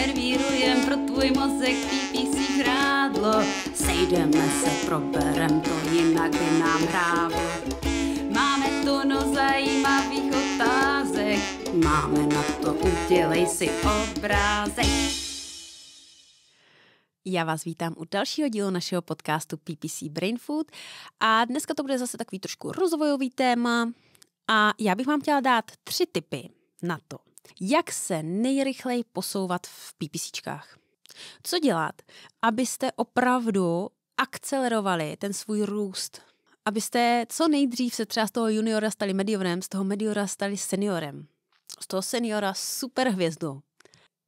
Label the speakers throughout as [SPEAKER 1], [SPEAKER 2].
[SPEAKER 1] servírujem pro tvůj mozek pípící hrádlo. Sejdeme se, proberem to, jinak je nám hrávo. Máme tono zajímavých otázek, máme na to, udělej si obrázek. Já vás vítám u dalšího dílu našeho podcastu PPC Brain Food a dneska to bude zase takový trošku rozvojový téma a já bych vám chtěla dát tři tipy na to, jak se nejrychleji posouvat v PPCčkách. Co dělat, abyste opravdu akcelerovali ten svůj růst, abyste co nejdřív se třeba z toho juniora stali mediorem, z toho mediora stali seniorem, z toho seniora superhvězdou.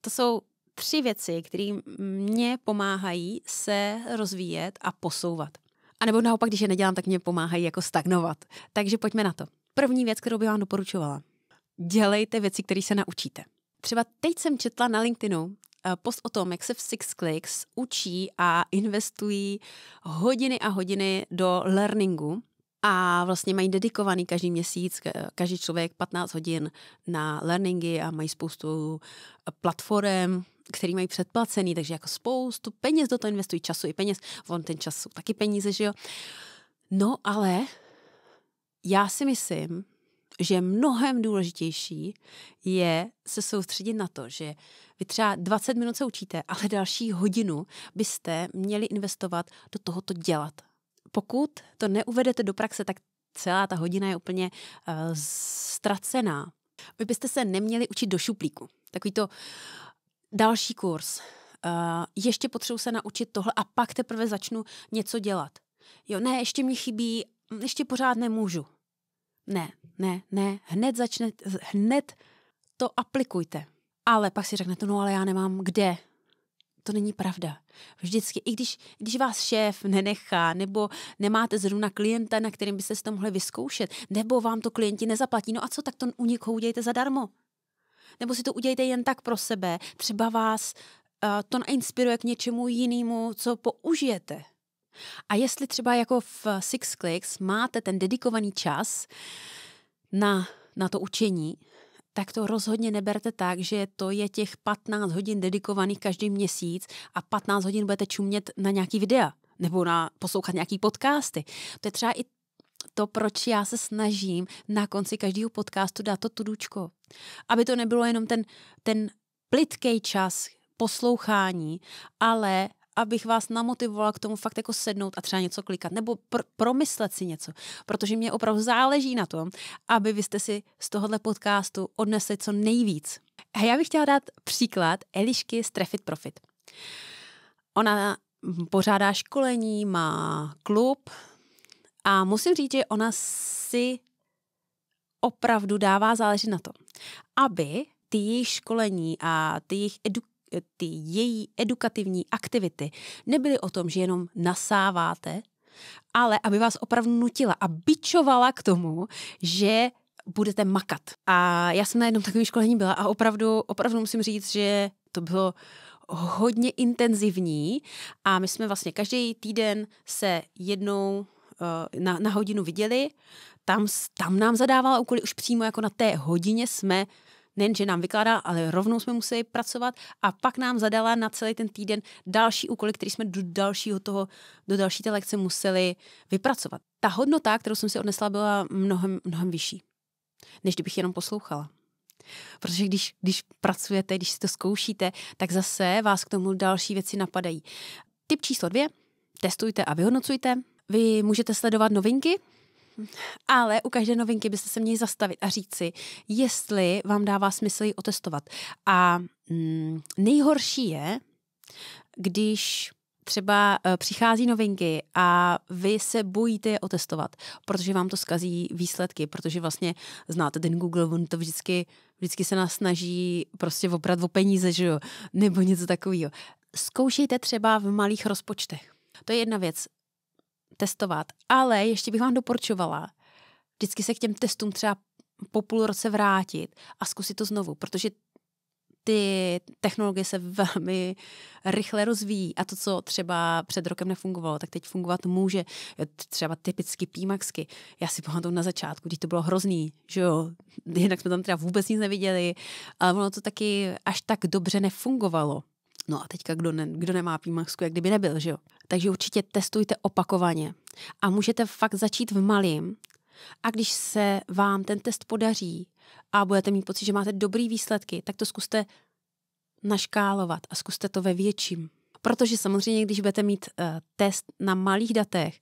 [SPEAKER 1] To jsou tři věci, které mě pomáhají se rozvíjet a posouvat. A nebo naopak, když je nedělám, tak mě pomáhají jako stagnovat. Takže pojďme na to. První věc, kterou bych vám doporučovala dělejte věci, které se naučíte. Třeba teď jsem četla na LinkedInu eh, post o tom, jak se v Six Clicks učí a investují hodiny a hodiny do learningu a vlastně mají dedikovaný každý měsíc, každý člověk 15 hodin na learningy a mají spoustu eh, platform, který mají předplacený, takže jako spoustu peněz do toho investují, času i peněz, on ten čas jsou taky peníze, že jo. No ale já si myslím, že mnohem důležitější je se soustředit na to, že vy třeba 20 minut se učíte, ale další hodinu byste měli investovat do tohoto dělat. Pokud to neuvedete do praxe, tak celá ta hodina je úplně uh, ztracená. Vy byste se neměli učit do šuplíku. Takový to další kurz. Uh, ještě potřebuji se naučit tohle a pak teprve začnu něco dělat. Jo, ne, ještě mi chybí, ještě pořád nemůžu. Ne, ne, ne, hned začnete, hned to aplikujte. Ale pak si řeknete, no ale já nemám kde. To není pravda. Vždycky, i když, když vás šéf nenechá, nebo nemáte zrovna klienta, na kterým byste se to mohli vyzkoušet, nebo vám to klienti nezaplatí, no a co, tak to u někoho udějte zadarmo. Nebo si to udějte jen tak pro sebe. Třeba vás uh, to inspiruje k něčemu jinému, co použijete. A jestli třeba jako v Six Clicks máte ten dedikovaný čas na, na to učení, tak to rozhodně neberte tak, že to je těch 15 hodin dedikovaných každý měsíc a 15 hodin budete čumět na nějaký videa nebo na poslouchat nějaký podcasty. To je třeba i to, proč já se snažím na konci každého podcastu dát to tudučko. Aby to nebylo jenom ten, ten plitkej čas poslouchání, ale abych vás namotivovala k tomu fakt jako sednout a třeba něco klikat nebo pr- promyslet si něco, protože mě opravdu záleží na tom, aby vy jste si z tohohle podcastu odnesli co nejvíc. A já bych chtěla dát příklad Elišky z Trefit Profit. Ona pořádá školení, má klub a musím říct, že ona si opravdu dává záležet na tom, aby ty jejich školení a ty jejich edu- ty její edukativní aktivity nebyly o tom, že jenom nasáváte, ale aby vás opravdu nutila a bičovala k tomu, že budete makat. A já jsem na jednom takovém školení byla a opravdu, opravdu musím říct, že to bylo hodně intenzivní a my jsme vlastně každý týden se jednou eh, na, na hodinu viděli, tam, tam nám zadávala úkoly, už přímo jako na té hodině jsme nejen, že nám vykládá, ale rovnou jsme museli pracovat a pak nám zadala na celý ten týden další úkoly, které jsme do dalšího toho, do další té lekce museli vypracovat. Ta hodnota, kterou jsem si odnesla, byla mnohem, mnohem vyšší, než kdybych jenom poslouchala. Protože když, když pracujete, když si to zkoušíte, tak zase vás k tomu další věci napadají. Typ číslo dvě, testujte a vyhodnocujte. Vy můžete sledovat novinky, ale u každé novinky byste se měli zastavit a říct si, jestli vám dává smysl ji otestovat. A mm, nejhorší je, když třeba e, přichází novinky a vy se bojíte je otestovat, protože vám to skazí výsledky, protože vlastně znáte ten Google, on to vždycky, vždycky se nás snaží prostě oprat o peníze, že jo, nebo něco takového. Zkoušejte třeba v malých rozpočtech. To je jedna věc testovat. Ale ještě bych vám doporučovala vždycky se k těm testům třeba po půl roce vrátit a zkusit to znovu, protože ty technologie se velmi rychle rozvíjí a to, co třeba před rokem nefungovalo, tak teď fungovat může. Třeba typicky pímaxky. Já si pamatuju na začátku, když to bylo hrozný, že jo, jinak jsme tam třeba vůbec nic neviděli, ale ono to taky až tak dobře nefungovalo. No a teďka, kdo, ne, kdo nemá pímaxku, jak kdyby nebyl, že jo? Takže určitě testujte opakovaně. A můžete fakt začít v malým. A když se vám ten test podaří a budete mít pocit, že máte dobrý výsledky, tak to zkuste naškálovat a zkuste to ve větším. Protože samozřejmě, když budete mít uh, test na malých datech,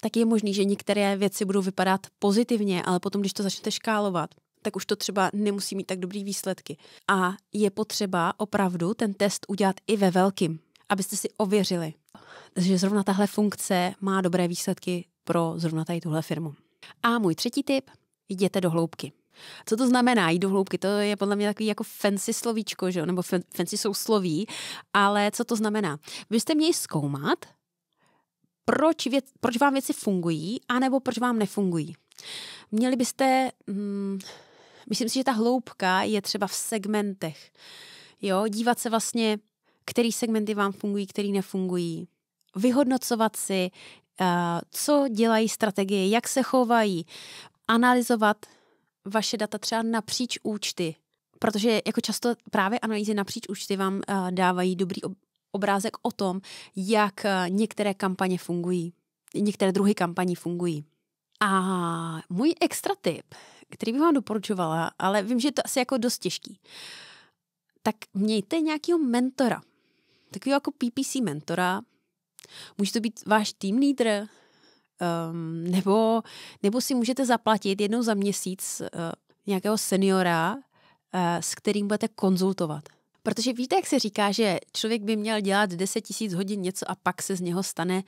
[SPEAKER 1] tak je možný, že některé věci budou vypadat pozitivně, ale potom, když to začnete škálovat, tak už to třeba nemusí mít tak dobrý výsledky. A je potřeba opravdu ten test udělat i ve velkým, abyste si ověřili, že zrovna tahle funkce má dobré výsledky pro zrovna tady tuhle firmu. A můj třetí tip, jděte do hloubky. Co to znamená jít do hloubky? To je podle mě takový jako fancy slovíčko, že? nebo fancy jsou sloví, ale co to znamená? Vy jste měli zkoumat, proč, věc, proč vám věci fungují, anebo proč vám nefungují. Měli byste, hmm, Myslím si, že ta hloubka je třeba v segmentech. Jo, dívat se vlastně, který segmenty vám fungují, který nefungují. Vyhodnocovat si, eh, co dělají strategie, jak se chovají. Analyzovat vaše data třeba napříč účty, protože jako často právě analýzy napříč účty vám eh, dávají dobrý obrázek o tom, jak eh, některé kampaně fungují, některé druhy kampaní fungují. A můj extra tip který bych vám doporučovala, ale vím, že je to asi jako dost těžký, tak mějte nějakého mentora, takového jako PPC mentora. Může to být váš team leader, um, nebo, nebo si můžete zaplatit jednou za měsíc uh, nějakého seniora, uh, s kterým budete konzultovat. Protože víte, jak se říká, že člověk by měl dělat 10 tisíc hodin něco a pak se z něho stane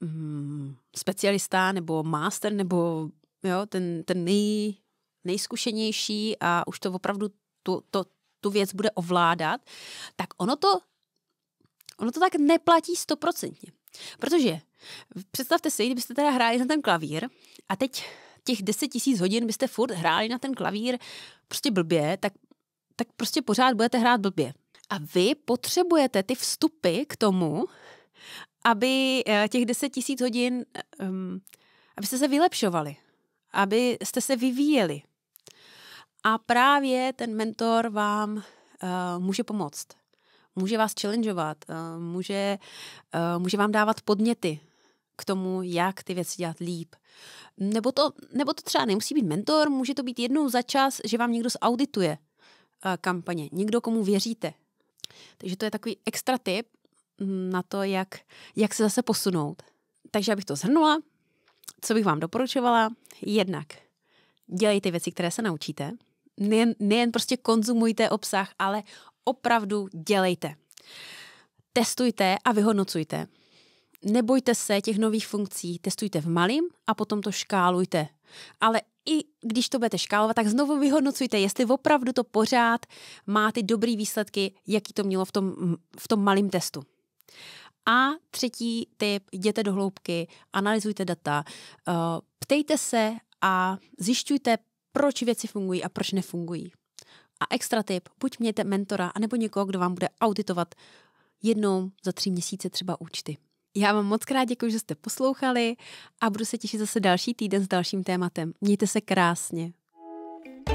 [SPEAKER 1] um, specialista nebo master nebo jo, ten, ten nej, nejzkušenější a už to opravdu tu, to, tu věc bude ovládat, tak ono to, ono to tak neplatí stoprocentně. Protože představte si, kdybyste teda hráli na ten klavír a teď těch 10 tisíc hodin byste furt hráli na ten klavír prostě blbě, tak, tak prostě pořád budete hrát blbě. A vy potřebujete ty vstupy k tomu, aby eh, těch 10 tisíc hodin, um, abyste se vylepšovali, abyste se vyvíjeli, a právě ten mentor vám uh, může pomoct. Může vás challengeovat, uh, může, uh, může vám dávat podněty k tomu, jak ty věci dělat líp. Nebo to, nebo to třeba nemusí být mentor, může to být jednou za čas, že vám někdo zaudituje uh, kampaně, někdo, komu věříte. Takže to je takový extra tip mm, na to, jak, jak se zase posunout. Takže abych to zhrnula, co bych vám doporučovala, jednak dělejte věci, které se naučíte, nejen, nejen prostě konzumujte obsah, ale opravdu dělejte. Testujte a vyhodnocujte. Nebojte se těch nových funkcí, testujte v malým a potom to škálujte. Ale i když to budete škálovat, tak znovu vyhodnocujte, jestli opravdu to pořád má ty dobrý výsledky, jaký to mělo v tom, v tom malém testu. A třetí tip, jděte do hloubky, analyzujte data, eh, ptejte se a zjišťujte proč věci fungují a proč nefungují. A extra tip, buď mějte mentora anebo někoho, kdo vám bude auditovat jednou za tři měsíce třeba účty. Já vám moc krát děkuji, že jste poslouchali a budu se těšit zase další týden s dalším tématem. Mějte se krásně.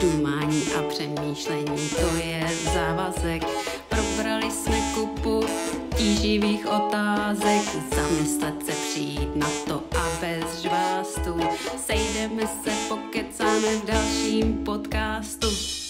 [SPEAKER 1] Dumání a přemýšlení, to je závazek. Probrali jsme kupu tíživých otázek. Zamyslet se přijít na to a bez žvat sejdeme se, pokecáme v dalším podcastu.